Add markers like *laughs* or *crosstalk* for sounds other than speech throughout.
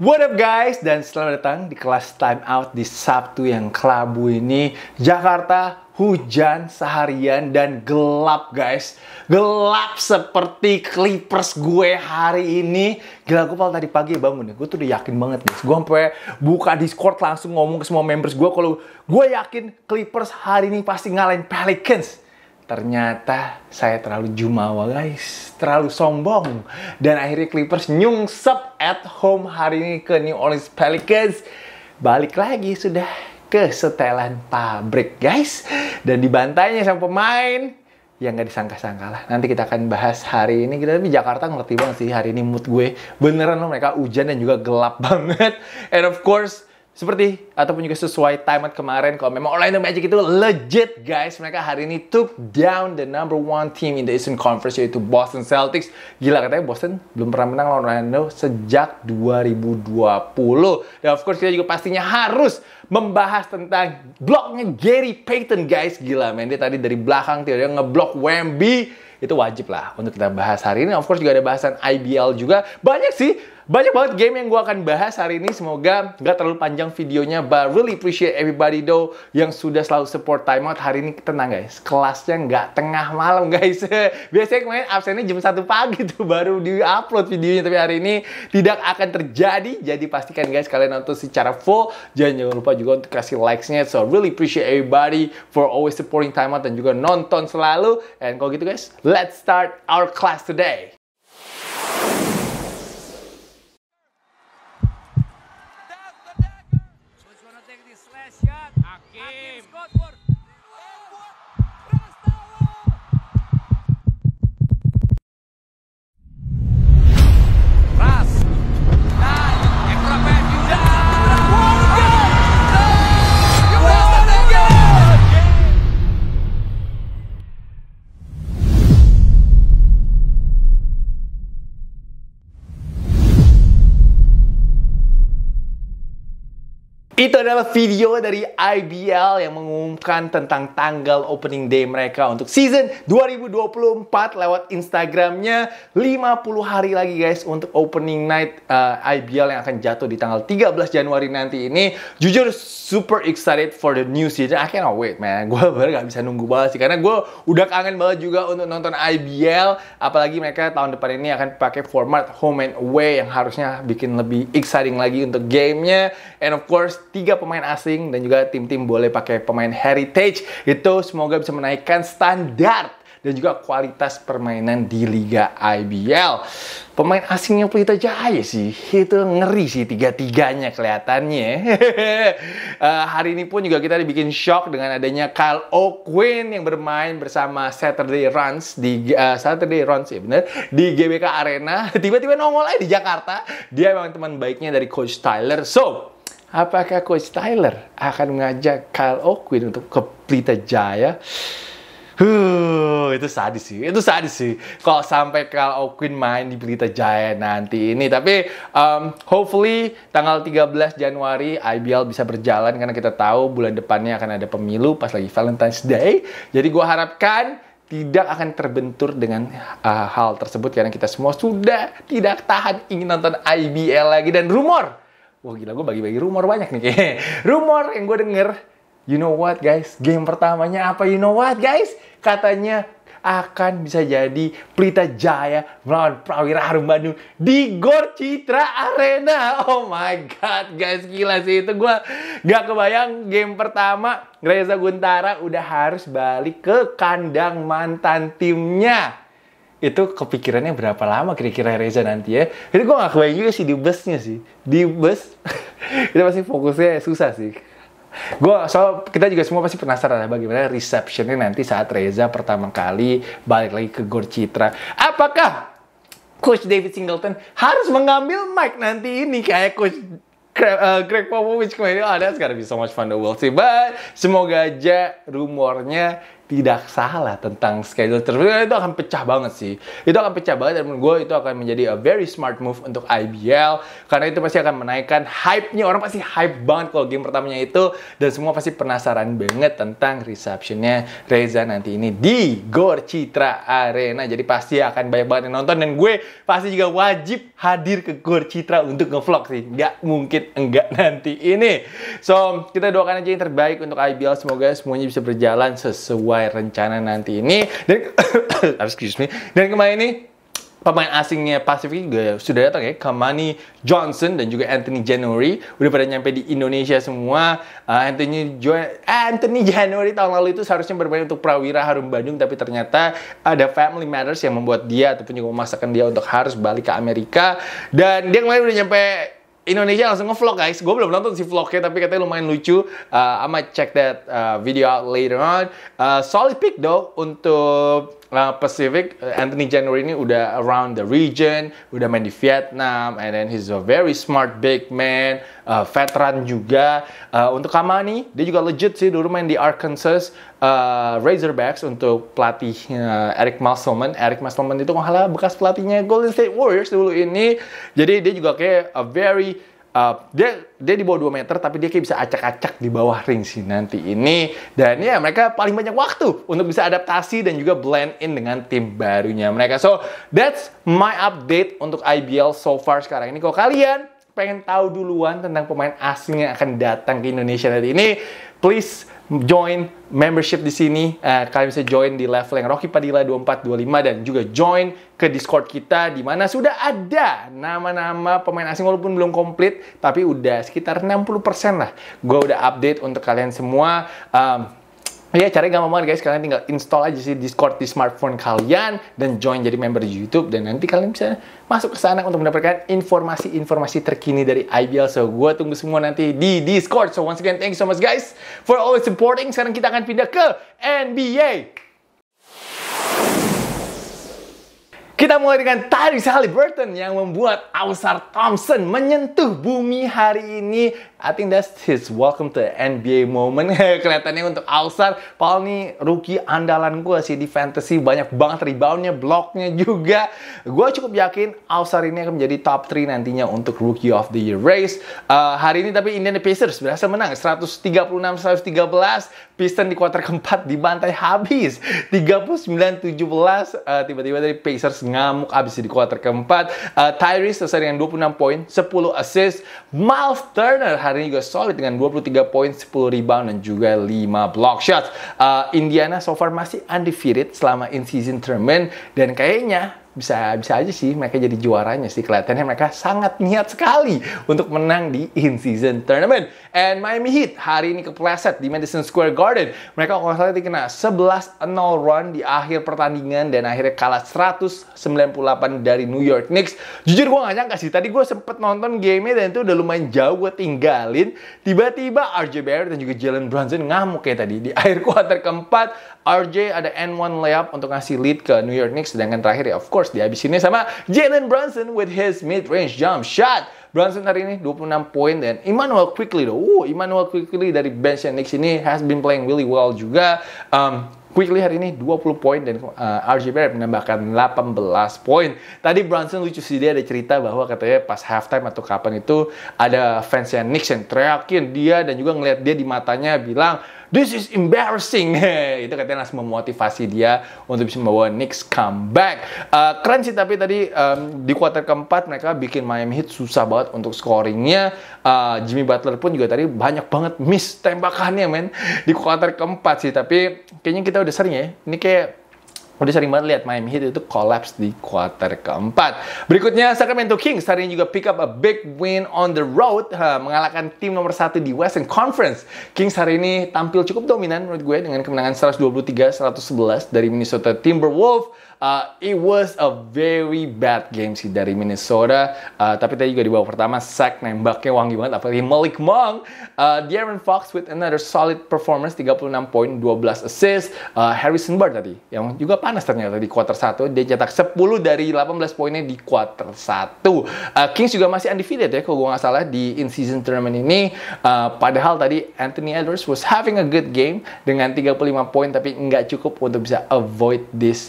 What up guys dan selamat datang di kelas time out di Sabtu yang kelabu ini Jakarta hujan seharian dan gelap guys Gelap seperti Clippers gue hari ini Gila gue paling tadi pagi ya, bangun ya, gue tuh udah yakin banget guys Gue sampai buka Discord langsung ngomong ke semua members gue kalau gue yakin Clippers hari ini pasti ngalahin Pelicans ternyata saya terlalu jumawa guys, terlalu sombong. Dan akhirnya Clippers nyungsep at home hari ini ke New Orleans Pelicans. Balik lagi sudah ke setelan pabrik guys. Dan dibantainya sama pemain yang gak disangka-sangka lah. Nanti kita akan bahas hari ini. Kita di Jakarta ngerti banget sih hari ini mood gue. Beneran loh mereka hujan dan juga gelap *laughs* banget. And of course, seperti ataupun juga sesuai timeout kemarin kalau memang Orlando Magic itu legit guys mereka hari ini took down the number one team in the Eastern Conference yaitu Boston Celtics gila katanya Boston belum pernah menang lawan Orlando sejak 2020 dan of course kita juga pastinya harus membahas tentang bloknya Gary Payton guys gila men dia tadi dari belakang dia ngeblok Wemby itu wajib lah untuk kita bahas hari ini of course juga ada bahasan IBL juga banyak sih banyak banget game yang gue akan bahas hari ini. Semoga gak terlalu panjang videonya. But really appreciate everybody though yang sudah selalu support timeout. Hari ini tenang guys. Kelasnya gak tengah malam guys. *laughs* Biasanya kemarin absennya jam 1 pagi tuh baru di-upload videonya. Tapi hari ini tidak akan terjadi. Jadi pastikan guys kalian nonton secara full. Jangan jangan lupa juga untuk kasih likes-nya. So really appreciate everybody for always supporting timeout dan juga nonton selalu. And kalau gitu guys, let's start our class today. Itu adalah video dari IBL yang mengumumkan tentang tanggal opening day mereka untuk season 2024 lewat Instagramnya 50 hari lagi guys untuk opening night uh, IBL yang akan jatuh di tanggal 13 Januari nanti ini. Jujur super excited for the new season. I cannot wait man. Gue bener gak bisa nunggu banget sih karena gue udah kangen banget juga untuk nonton IBL apalagi mereka tahun depan ini akan pakai format home and away yang harusnya bikin lebih exciting lagi untuk gamenya and of course tiga pemain asing dan juga tim-tim boleh pakai pemain heritage itu semoga bisa menaikkan standar dan juga kualitas permainan di Liga IBL. Pemain asingnya Pelita Jaya sih, itu ngeri sih tiga-tiganya kelihatannya. uh, *laughs* hari ini pun juga kita dibikin shock dengan adanya Kyle O'Quinn yang bermain bersama Saturday Runs di uh, Saturday Runs ya bener di GBK Arena. *laughs* Tiba-tiba nongol aja di Jakarta. Dia memang teman baiknya dari Coach Tyler. So, Apakah Coach Tyler akan mengajak Kyle O'Quinn untuk ke Pelita Jaya? Huh, itu sadis sih, itu sadis sih. Kok sampai Kyle O'Quinn main di Pelita Jaya nanti ini, tapi um, hopefully tanggal 13 Januari IBL bisa berjalan karena kita tahu bulan depannya akan ada pemilu pas lagi Valentine's Day. Jadi gue harapkan tidak akan terbentur dengan uh, hal tersebut karena kita semua sudah tidak tahan ingin nonton IBL lagi dan rumor Wah gila gue bagi-bagi rumor banyak nih kayaknya. *laughs* Rumor yang gue denger, you know what guys, game pertamanya apa you know what guys? Katanya akan bisa jadi Pelita Jaya melawan Prawira Harum Bandung di Gor Citra Arena. Oh my God, guys. Gila sih. Itu gue gak kebayang game pertama Reza Guntara udah harus balik ke kandang mantan timnya itu kepikirannya berapa lama kira-kira Reza nanti ya jadi gue gak kebayang juga sih di busnya sih di bus *laughs* itu pasti fokusnya susah sih gue soal kita juga semua pasti penasaran ya bagaimana receptionnya nanti saat Reza pertama kali balik lagi ke Gor Citra apakah Coach David Singleton harus mengambil mic nanti ini kayak Coach eh, Greg Popovich kemarin oh that's gotta be so much fun the world sih but semoga aja rumornya tidak salah tentang schedule tersebut itu akan pecah banget sih itu akan pecah banget dan menurut gue itu akan menjadi a very smart move untuk IBL karena itu pasti akan menaikkan hype-nya orang pasti hype banget kalau game pertamanya itu dan semua pasti penasaran banget tentang receptionnya Reza nanti ini di Gor Citra Arena jadi pasti akan banyak banget yang nonton dan gue pasti juga wajib hadir ke Gor Citra untuk ngevlog sih nggak mungkin enggak *laughs* nanti ini so kita doakan aja yang terbaik untuk IBL semoga semuanya bisa berjalan sesuai sesuai rencana nanti ini dan *coughs* ah, excuse me dan kemarin ini pemain asingnya Pacific juga sudah datang ya Kamani Johnson dan juga Anthony January udah pada nyampe di Indonesia semua uh, Anthony jo Anthony January tahun lalu itu seharusnya bermain untuk Prawira Harum Bandung tapi ternyata ada family matters yang membuat dia ataupun juga memaksakan dia untuk harus balik ke Amerika dan dia kemarin udah nyampe Indonesia langsung ngevlog guys. Gue belum nonton si vlognya tapi katanya lumayan lucu. Uh, I might check that uh, video out later on. Uh, solid pick though untuk Uh, Pacific, uh, Anthony January ini udah around the region, udah main di Vietnam, and then he's a very smart big man, uh, veteran juga. Uh, untuk Kamani, dia juga legit sih dulu main di Arkansas uh, Razorbacks untuk pelatih uh, Eric Musselman. Eric Musselman itu kalau bekas pelatihnya Golden State Warriors dulu ini. Jadi dia juga kayak a very Uh, dia dia di bawah 2 meter tapi dia kayak bisa acak-acak di bawah ring sih nanti ini dan ya mereka paling banyak waktu untuk bisa adaptasi dan juga blend in dengan tim barunya mereka so that's my update untuk IBL so far sekarang ini kalau kalian pengen tahu duluan tentang pemain asing yang akan datang ke Indonesia nanti ini please join membership di sini. Uh, kalian bisa join di level yang Rocky Padilla 2425 dan juga join ke Discord kita di mana sudah ada nama-nama pemain asing walaupun belum komplit tapi udah sekitar 60% lah. Gua udah update untuk kalian semua. Um, Ya, cari gampang banget guys. Kalian tinggal install aja sih Discord di smartphone kalian dan join jadi member di YouTube dan nanti kalian bisa masuk ke sana untuk mendapatkan informasi-informasi terkini dari IBL. So, gue tunggu semua nanti di Discord. So, once again, thank you so much guys for always supporting. Sekarang kita akan pindah ke NBA. Kita mulai dengan Tyrese Halliburton yang membuat Ausar Thompson menyentuh bumi hari ini. I think that's his welcome to NBA moment. *laughs* Kelihatannya untuk Ausar, Paul nih rookie andalan gue sih di fantasy. Banyak banget reboundnya, bloknya juga. Gue cukup yakin Ausar ini akan menjadi top 3 nantinya untuk rookie of the year race. Uh, hari ini tapi Indiana Pacers berhasil menang 136-113. Piston di kuarter keempat dibantai habis 39-17. Uh, tiba-tiba dari Pacers ngamuk abis di kuarter keempat. Uh, Tyrese selesai dengan 26 poin, 10 assist. Miles Turner hari ini juga solid dengan 23 poin, 10 rebound, dan juga 5 block shots. Uh, Indiana so far masih undefeated selama in-season tournament. Dan kayaknya bisa bisa aja sih mereka jadi juaranya sih kelihatannya mereka sangat niat sekali untuk menang di in season tournament And Miami Heat hari ini kepleset di Madison Square Garden. Mereka kalau salah dikena 11-0 run di akhir pertandingan dan akhirnya kalah 198 dari New York Knicks. Jujur gue gak nyangka sih, tadi gue sempet nonton gamenya dan itu udah lumayan jauh gue tinggalin. Tiba-tiba RJ Barrett dan juga Jalen Brunson ngamuk kayak tadi. Di akhir kuarter keempat, RJ ada N1 layup untuk ngasih lead ke New York Knicks. Sedangkan terakhir ya of course dihabisinnya sama Jalen Brunson with his mid-range jump shot. Brunson hari ini 26 poin dan Emmanuel Quickly loh. Uh, Emmanuel Quickly dari bench yang Knicks ini has been playing really well juga. Um, Quickly hari ini 20 poin dan uh, RJ Barrett menambahkan 18 poin. Tadi Brunson lucu sih dia ada cerita bahwa katanya pas halftime atau kapan itu ada fans yang Knicks yang teriakin dia dan juga ngelihat dia di matanya bilang this is embarrassing. *laughs* itu katanya langsung memotivasi dia untuk bisa membawa Knicks comeback. Uh, keren sih tapi tadi um, di kuarter keempat mereka bikin Miami Heat susah banget untuk scoringnya. Uh, Jimmy Butler pun juga tadi banyak banget miss tembakannya men di kuarter keempat sih. Tapi kayaknya kita udah sering ya. Ini kayak Udah sering banget lihat Miami Heat itu collapse di kuarter keempat. Berikutnya Sacramento Kings hari ini juga pick up a big win on the road ha, mengalahkan tim nomor satu di Western Conference. Kings hari ini tampil cukup dominan menurut gue dengan kemenangan 123-111 dari Minnesota Timberwolves. Uh, it was a very bad game sih dari Minnesota. Uh, tapi tadi juga di babak pertama sack nembaknya wangi banget apalagi Malik Monk. Uh, Darren Fox with another solid performance 36 poin, 12 assist. Uh, Harrison Bird tadi yang juga panas ternyata di quarter 1 dia cetak 10 dari 18 poinnya di quarter 1. Uh, Kings juga masih undefeated ya kalau gue nggak salah di in season tournament ini. Uh, padahal tadi Anthony Edwards was having a good game dengan 35 poin tapi nggak cukup untuk bisa avoid this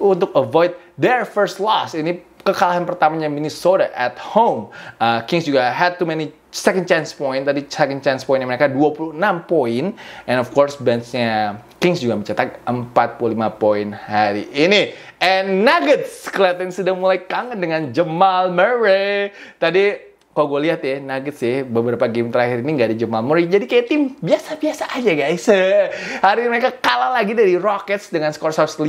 untuk avoid their first loss. Ini kekalahan pertamanya Minnesota at home. Uh, Kings juga had too many second chance point. Tadi second chance point mereka 26 poin. And of course benchnya Kings juga mencetak 45 poin hari ini. And Nuggets kelihatan sudah mulai kangen dengan Jamal Murray. Tadi kalau gue lihat ya Nuggets ya beberapa game terakhir ini nggak ada Jamal Murray jadi kayak tim biasa-biasa aja guys *laughs* hari ini mereka kalah lagi dari Rockets dengan skor 105 86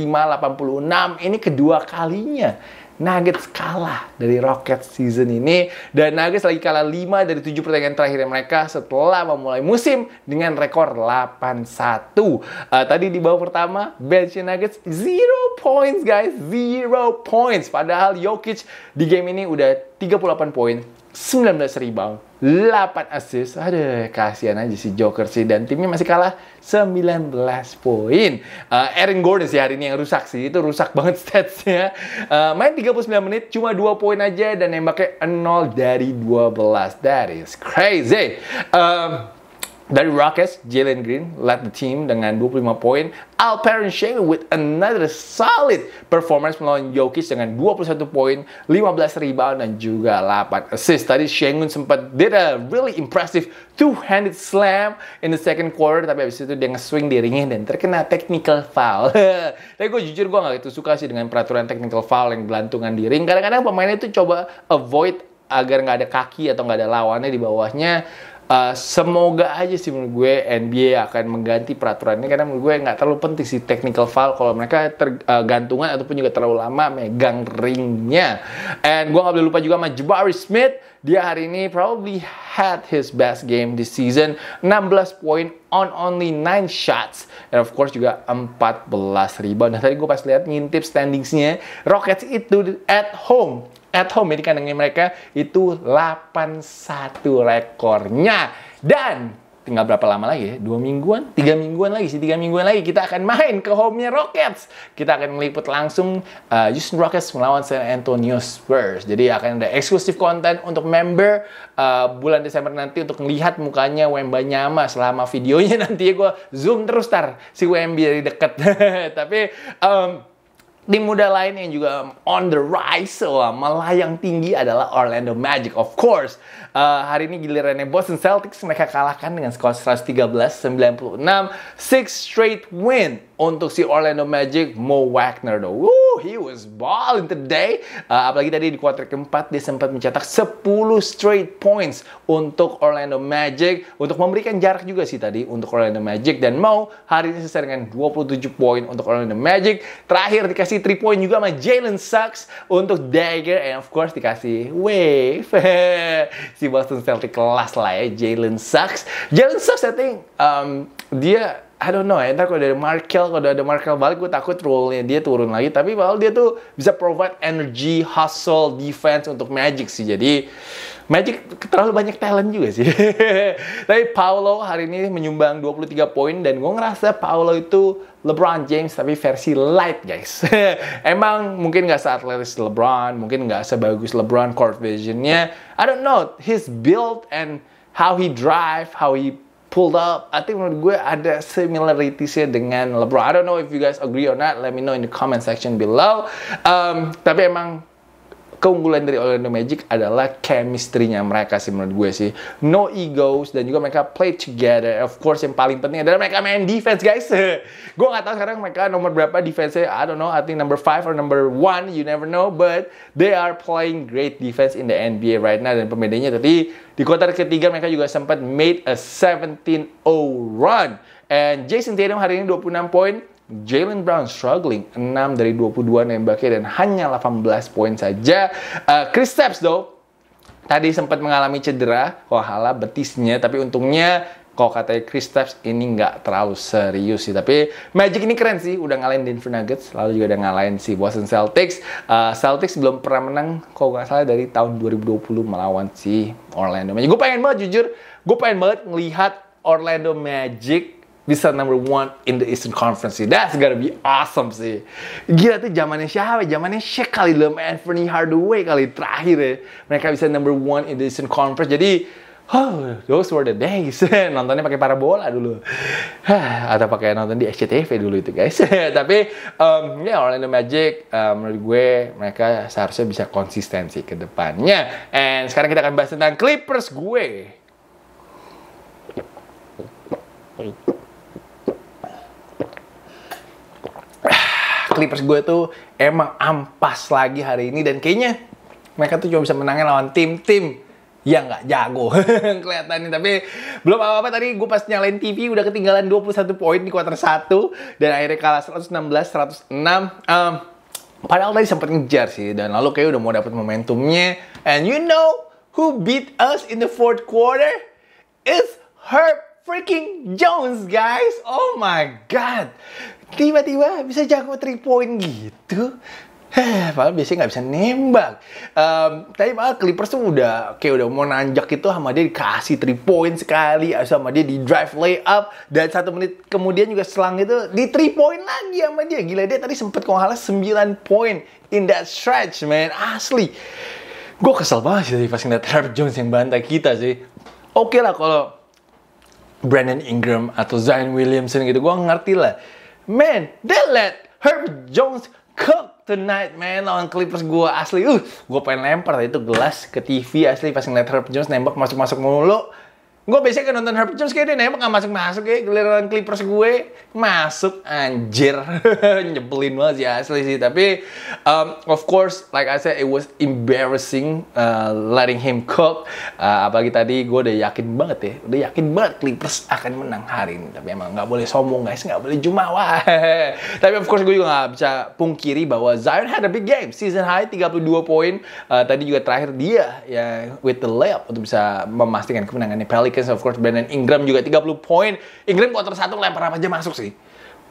ini kedua kalinya Nuggets kalah dari Rockets season ini dan Nuggets lagi kalah 5 dari 7 pertandingan terakhir mereka setelah memulai musim dengan rekor 8-1. Uh, eh, tadi di bawah pertama bench Nuggets 0 points guys, 0 points padahal Jokic di game ini udah 38 poin, 19 rebound, 8 assist. Aduh, kasihan aja si Joker sih dan timnya masih kalah 19 poin. Uh, Aaron Gordon sih hari ini yang rusak sih, itu rusak *laughs* banget statsnya. Uh, main 39 menit cuma 2 poin aja dan nembaknya 0 dari 12. That is crazy. Um, dari Rockets, Jalen Green led the team dengan 25 poin. Alperen Shane with another solid performance melawan Jokic dengan 21 poin, 15 rebound, dan juga 8 assist. Tadi Shengun sempat did a really impressive two-handed slam in the second quarter, tapi abis itu dia nge-swing dirinya dan terkena technical foul. *laughs* tapi gue jujur gue gak gitu suka sih dengan peraturan technical foul yang belantungan di ring. Kadang-kadang pemainnya itu coba avoid agar nggak ada kaki atau nggak ada lawannya di bawahnya Uh, semoga aja sih menurut gue NBA akan mengganti peraturan ini karena menurut gue nggak terlalu penting sih technical foul kalau mereka tergantungan eh, uh, ataupun juga terlalu lama megang ringnya. And gue nggak boleh lupa juga sama Jabari Smith. Dia hari ini probably had his best game this season. 16 point on only 9 shots. And of course juga 14 rebound. Nah tadi gue pas lihat ngintip standingsnya Rockets itu at home at home ini kandangnya mereka itu 81 rekornya. Dan tinggal berapa lama lagi ya? Dua mingguan? Tiga mingguan lagi sih. Tiga mingguan lagi kita akan main ke home-nya Rockets. Kita akan meliput langsung uh, Houston Rockets melawan San Antonio Spurs. Jadi akan ada eksklusif konten untuk member uh, bulan Desember nanti untuk melihat mukanya Wemba Nyama selama videonya *laughs* nanti ya gue zoom terus tar si Wemby dari deket. *laughs* Tapi um, Tim muda lain yang juga on the rise, wah, melayang tinggi adalah Orlando Magic, of course. Uh, hari ini gilirannya Boston Celtics, mereka kalahkan dengan skor 113-96, six straight win untuk si Orlando Magic, Mo Wagner. Though. Oh, he was balling today. Uh, apalagi tadi di kuarter keempat dia sempat mencetak 10 straight points untuk Orlando Magic untuk memberikan jarak juga sih tadi untuk Orlando Magic dan mau hari ini selesai dengan 27 poin untuk Orlando Magic. Terakhir dikasih 3 point juga sama Jalen Sucks untuk Dagger and of course dikasih wave *laughs* si Boston Celtics kelas lah ya Jalen Sucks. Jalen Sucks I think um, dia I don't know entar kalau dari Markel, kalau ada Markel balik, gue takut role-nya dia turun lagi. Tapi bahwa dia tuh bisa provide energy, hustle, defense untuk Magic sih. Jadi Magic terlalu banyak talent juga sih. *laughs* tapi Paolo hari ini menyumbang 23 poin dan gue ngerasa Paolo itu LeBron James tapi versi light guys. *laughs* Emang mungkin nggak seatletis LeBron, mungkin nggak sebagus LeBron court visionnya. I don't know, his build and how he drive, how he pulled up. I think menurut gue ada similarities-nya dengan LeBron. I don't know if you guys agree or not. Let me know in the comment section below. Um, tapi emang keunggulan dari Orlando Magic adalah chemistry-nya mereka sih menurut gue sih. No egos dan juga mereka play together. Of course yang paling penting adalah mereka main defense guys. *laughs* gue gak tahu sekarang mereka nomor berapa defense-nya. I don't know. I think number 5 or number 1. You never know. But they are playing great defense in the NBA right now. Dan pembedanya tadi di kuarter ketiga mereka juga sempat made a 17-0 run. And Jason Tatum hari ini 26 poin, Jalen Brown struggling 6 dari 22 nembaknya dan hanya 18 poin saja. Uh, Chris Stapps though tadi sempat mengalami cedera kohala betisnya tapi untungnya kalau katanya Chris Stapps ini nggak terlalu serius sih tapi Magic ini keren sih udah ngalahin Denver Nuggets lalu juga udah ngalahin si Boston Celtics uh, Celtics belum pernah menang kalau nggak salah dari tahun 2020 melawan si Orlando Magic gue pengen banget jujur gue pengen banget ngelihat Orlando Magic bisa number one in the Eastern Conference sih. That's gonna be awesome sih. Gila tuh zamannya siapa? Zamannya Shaq kali dalam Anthony Hardaway kali terakhir ya. Mereka bisa number one in the Eastern Conference. Jadi Oh, those were the days. *laughs* Nontonnya pakai parabola dulu. *sighs* Atau pakai nonton di SCTV dulu itu, guys. *laughs* Tapi, um, ya yeah, Orlando Magic, um, menurut gue, mereka seharusnya bisa konsisten sih ke depannya. And sekarang kita akan bahas tentang Clippers gue. Clippers gue tuh emang ampas lagi hari ini dan kayaknya mereka tuh cuma bisa menangin lawan tim-tim yang nggak jago *laughs* kelihatannya tapi belum apa-apa tadi gue pas nyalain TV udah ketinggalan 21 poin di kuarter 1 dan akhirnya kalah 116 106 um, padahal tadi sempat ngejar sih dan lalu kayak udah mau dapet momentumnya and you know who beat us in the fourth quarter is her freaking Jones, guys. Oh my God tiba-tiba bisa jago 3 point gitu heh Padahal biasanya nggak bisa nembak. Um, tapi malah Clippers tuh udah kayak udah mau nanjak itu sama dia dikasih 3 point sekali, sama dia di drive layup dan satu menit kemudian juga selang itu di 3 point lagi sama dia. Gila dia tadi sempet kalau 9 point in that stretch man, asli. Gue kesel banget sih tadi pas ngeliat Herb Jones yang bantai kita sih. Oke okay lah kalau Brandon Ingram atau Zion Williamson gitu, gue ngerti lah Man, they let Herb Jones cook tonight, man, lawan Clippers gue asli. Uh, gue pengen lempar itu gelas ke TV asli pas ngeliat Herb Jones nembak masuk-masuk mulu. Gue biasanya kan nonton Herbie Jones kayak dia nembak gak masuk-masuk ya Geliran Clippers gue masuk anjir. *laughs* Nyebelin banget sih asli sih. Tapi um, of course like I said it was embarrassing uh, letting him cook. Uh, apalagi tadi gue udah yakin banget ya. Udah yakin banget Clippers akan menang hari ini. Tapi emang gak boleh sombong guys. Gak boleh jumawa. *laughs* Tapi of course gue juga gak bisa pungkiri bahwa Zion had a big game. Season high 32 poin. Uh, tadi juga terakhir dia ya with the layup untuk bisa memastikan kemenangannya Pelik Pelicans of course Brandon Ingram juga 30 poin Ingram terus satu lempar apa aja masuk sih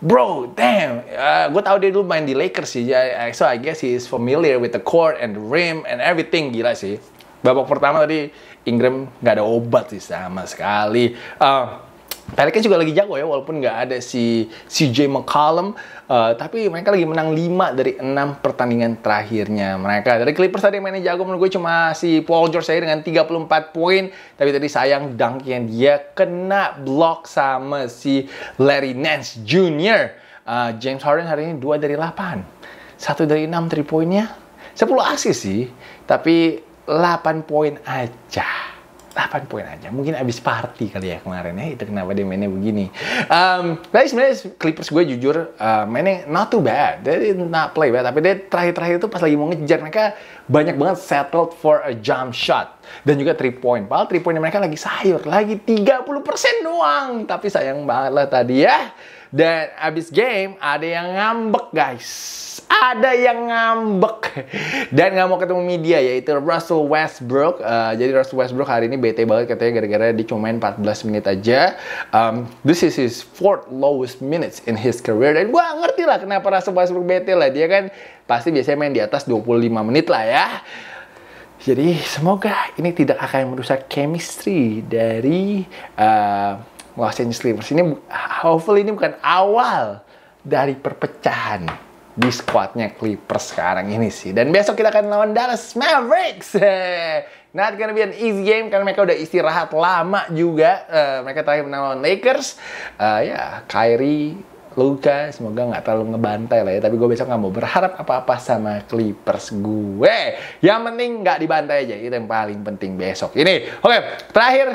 bro, damn, uh, ah, gue tau dia dulu main di Lakers sih, I, so I guess he's familiar with the court and the rim and everything, gila sih. Babak pertama tadi Ingram nggak ada obat sih sama sekali. Uh, Pelicans juga lagi jago ya, walaupun nggak ada si CJ McCollum, uh, tapi mereka lagi menang 5 dari 6 pertandingan terakhirnya mereka. Dari Clippers tadi mainnya jago menurut gue cuma si Paul George saya dengan 34 poin, tapi tadi sayang yang dia kena block sama si Larry Nance Jr. Uh, eh, James Harden hari ini 2 dari 8. 1 dari 6 3 poinnya. 10 asis sih, tapi 8 poin aja. 8 poin aja. Mungkin abis party kali ya kemarin ya. Itu kenapa dia mainnya begini. Um, tapi sebenarnya Clippers gue jujur uh, mainnya not too bad. They did not play bad. Tapi dia terakhir-terakhir itu pas lagi mau ngejar mereka banyak banget settled for a jump shot. Dan juga 3 point. Padahal 3 point mereka lagi sayur. Lagi 30% doang. Tapi sayang banget lah tadi ya. Dan abis game ada yang ngambek guys. Ada yang ngambek *laughs* dan nggak mau ketemu media yaitu Russell Westbrook. Uh, jadi Russell Westbrook hari ini bete banget katanya gara-gara dia cuma main 14 menit aja. Um, this is his fourth lowest minutes in his career dan gue ngerti lah kenapa Russell Westbrook bete lah. Dia kan pasti biasanya main di atas 25 menit lah ya. Jadi semoga ini tidak akan merusak chemistry dari uh, Los Angeles Clippers. Ini hopefully ini bukan awal dari perpecahan di squadnya Clippers sekarang ini sih. Dan besok kita akan lawan Dallas Mavericks. *laughs* Not gonna be an easy game karena mereka udah istirahat lama juga. Uh, mereka terakhir menang lawan Lakers. Uh, ya, yeah, Kyrie, Luka, semoga nggak terlalu ngebantai lah ya. Tapi gue besok nggak mau berharap apa-apa sama Clippers gue. Yang penting nggak dibantai aja. Itu yang paling penting besok ini. Oke, okay, terakhir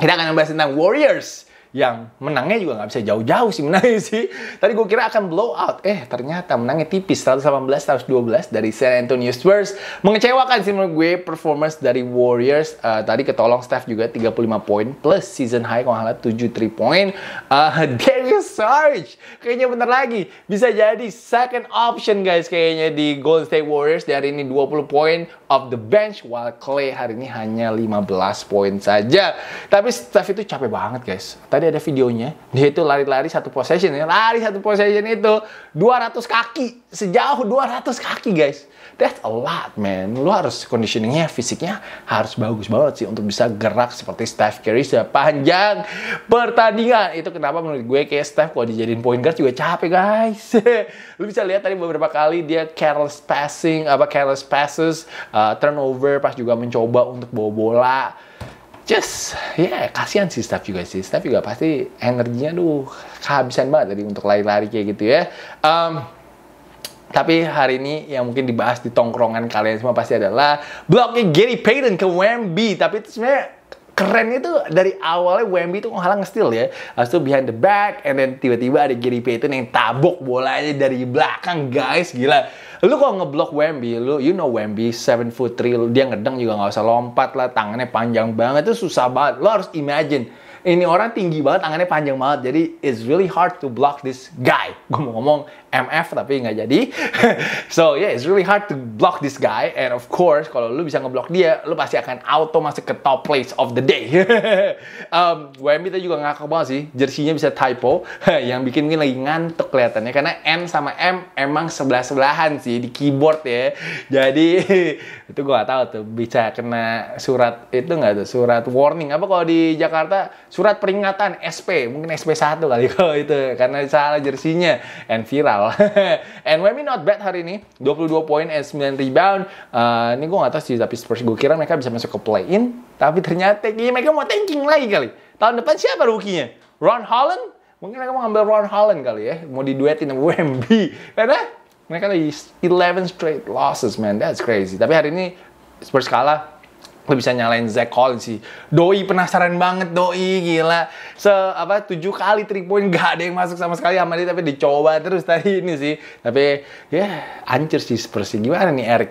Kailangan ng basta ng warriors yang menangnya juga nggak bisa jauh-jauh sih menangnya sih. Tadi gue kira akan blow out, eh ternyata menangnya tipis 118-112 dari San Antonio Spurs. Mengecewakan sih menurut gue performance dari Warriors. Uh, tadi ketolong Steph juga 35 poin plus season high kalau nggak 7 3 point. Uh, Darius Sarge kayaknya bener lagi bisa jadi second option guys kayaknya di Golden State Warriors dari ini 20 poin of the bench while Clay hari ini hanya 15 poin saja. Tapi Steph itu capek banget guys. Tadi tadi ada videonya, dia itu lari-lari satu possession. Ya. Lari satu possession itu 200 kaki. Sejauh 200 kaki, guys. That's a lot, man. Lu harus conditioningnya, fisiknya harus bagus banget sih untuk bisa gerak seperti Steph Curry sepanjang pertandingan. Itu kenapa menurut gue kayak Steph kalau dijadiin point guard juga capek, guys. *laughs* Lu bisa lihat tadi beberapa kali dia careless passing, apa careless passes, uh, turnover pas juga mencoba untuk bawa bola just ya yeah, kasihan sih staff juga sih staff juga pasti energinya tuh kehabisan banget tadi untuk lari-lari kayak gitu ya um, tapi hari ini yang mungkin dibahas di tongkrongan kalian semua pasti adalah blognya Gary Payton ke Wemby tapi itu sebenarnya keren itu dari awalnya Wemby itu ngalah ngestil ya. Lalu itu behind the back and then tiba-tiba ada Gary Payton yang tabok bolanya dari belakang guys, gila Lu kalau ngeblok Wemby, lu you know Wemby seven foot three, dia ngedeng juga nggak usah lompat lah, tangannya panjang banget itu susah banget. Lu harus imagine ini orang tinggi banget, tangannya panjang banget. Jadi it's really hard to block this guy. Gue mau ngomong MF tapi nggak jadi. *laughs* so yeah, it's really hard to block this guy. And of course, kalau lu bisa ngeblock dia, lu pasti akan auto masuk ke top place of the day. *laughs* um, WM itu juga ngakak banget sih, jersinya bisa typo, *laughs* yang bikin mungkin lagi ngantuk kelihatannya. Karena N sama M emang sebelah-sebelahan sih di keyboard ya. Jadi itu gua gak tahu tuh bisa kena surat itu nggak tuh surat warning apa kalau di Jakarta surat peringatan SP mungkin SP satu kali kalau itu karena salah jersinya and viral *laughs* And Wemi not bad hari ini. 22 poin and 9 rebound. Uh, ini gue gak tau sih, tapi Spurs gue kira mereka bisa masuk ke play-in. Tapi ternyata kayaknya mereka mau tanking lagi kali. Tahun depan siapa rukinya? Ron Holland? Mungkin mereka mau ngambil Ron Holland kali ya. Mau diduetin sama *laughs* Wemby. Karena mereka lagi 11 straight losses, man. That's crazy. Tapi hari ini Spurs kalah gue bisa nyalain Zach Collins sih. Doi penasaran banget doi gila. Se apa tujuh kali three point *laughs* gak ada yang masuk sama sekali sama dia tapi dicoba terus tadi ini sih. Tapi ya yeah, hancur sih Spurs gimana nih Eric?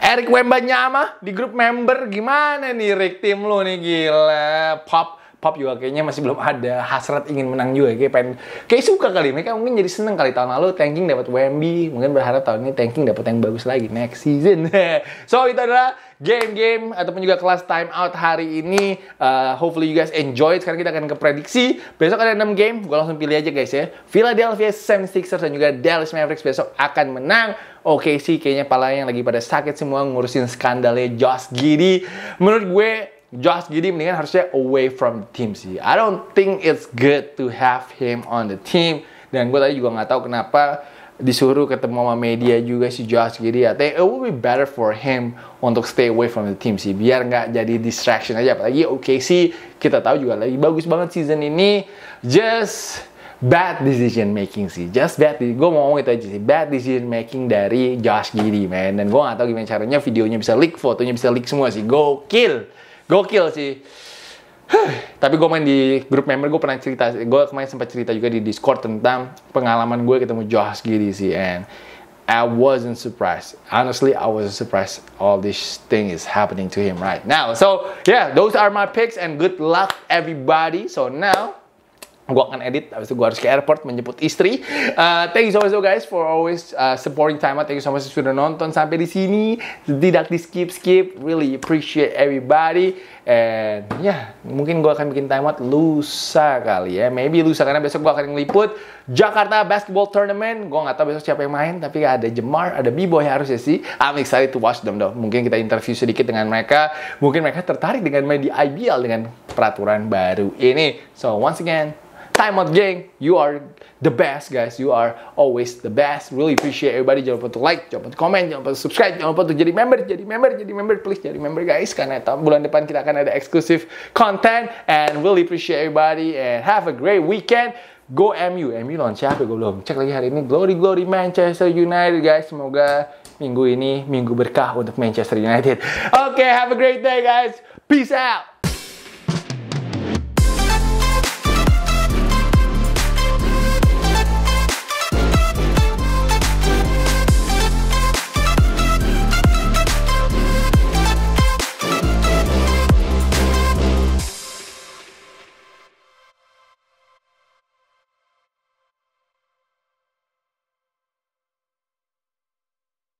Eric nyama di grup member gimana nih Rick tim lo nih gila. Pop Pop juga kayaknya masih belum ada hasrat ingin menang juga kayak pengen kayak suka kali mereka mungkin jadi seneng kali tahun lalu tanking dapat Wemby mungkin berharap tahun ini tanking dapat yang bagus lagi next season *laughs* so itu adalah game-game ataupun juga kelas time out hari ini uh, hopefully you guys enjoy sekarang kita akan ke prediksi besok ada 6 game gue langsung pilih aja guys ya Philadelphia 76ers dan juga Dallas Mavericks besok akan menang Oke okay, sih kayaknya palanya yang lagi pada sakit semua ngurusin skandalnya Josh Giddy menurut gue Josh Giddy mendingan harusnya away from the team sih. I don't think it's good to have him on the team. Dan gue tadi juga nggak tahu kenapa disuruh ketemu sama media juga si Josh Giddy. I think it would be better for him untuk stay away from the team sih. Biar nggak jadi distraction aja. Apalagi oke sih kita tahu juga lagi bagus banget season ini. Just bad decision making sih. Just bad. Gue mau ngomong itu aja sih. Bad decision making dari Josh Giddy, man. Dan gue gak tau gimana caranya videonya bisa leak, fotonya bisa leak semua sih. kill gokil sih tapi gue main di grup member gue pernah cerita gue kemarin sempat cerita juga di discord tentang pengalaman gue ketemu Giddy sih and I wasn't surprised. Honestly, I wasn't surprised all this thing is happening to him right now. So, yeah, those are my picks and good luck everybody. So now gue akan edit, habis itu gue harus ke airport menjemput istri. Uh, thank you so much guys for always uh, supporting Time Thank you so much sudah nonton sampai di sini. Tidak di skip skip. Really appreciate everybody. And ya, yeah, mungkin gue akan bikin Time Out lusa kali ya. Maybe lusa karena besok gue akan ngeliput Jakarta Basketball Tournament. Gue nggak tahu besok siapa yang main, tapi ada Jemar, ada B-Boy harusnya sih. I'm excited to watch them though. Mungkin kita interview sedikit dengan mereka. Mungkin mereka tertarik dengan main di IBL dengan peraturan baru ini. So once again, Time out, gang. You are the best, guys. You are always the best. Really appreciate everybody. Jangan lupa untuk like, jangan lupa untuk comment, jangan lupa untuk subscribe, jangan lupa untuk jadi member, jadi member, jadi member. Please jadi member, guys. Karena tahun bulan depan kita akan ada eksklusif content. And really appreciate everybody. And have a great weekend. Go MU. MU lawan siapa? Gue belum cek lagi hari ini. Glory, glory Manchester United, guys. Semoga minggu ini minggu berkah untuk Manchester United. Oke, *laughs* okay, have a great day, guys. Peace out.